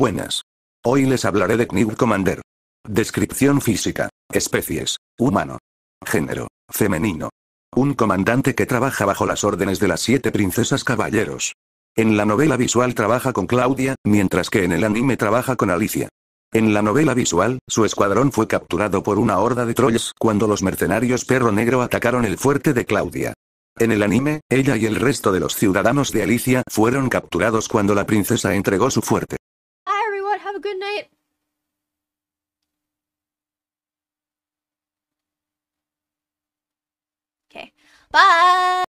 Buenas. Hoy les hablaré de Knew Commander. Descripción física. Especies. Humano. Género. Femenino. Un comandante que trabaja bajo las órdenes de las siete princesas caballeros. En la novela visual trabaja con Claudia, mientras que en el anime trabaja con Alicia. En la novela visual, su escuadrón fue capturado por una horda de trolls cuando los mercenarios Perro Negro atacaron el fuerte de Claudia. En el anime, ella y el resto de los ciudadanos de Alicia fueron capturados cuando la princesa entregó su fuerte. good night. Okay. Bye.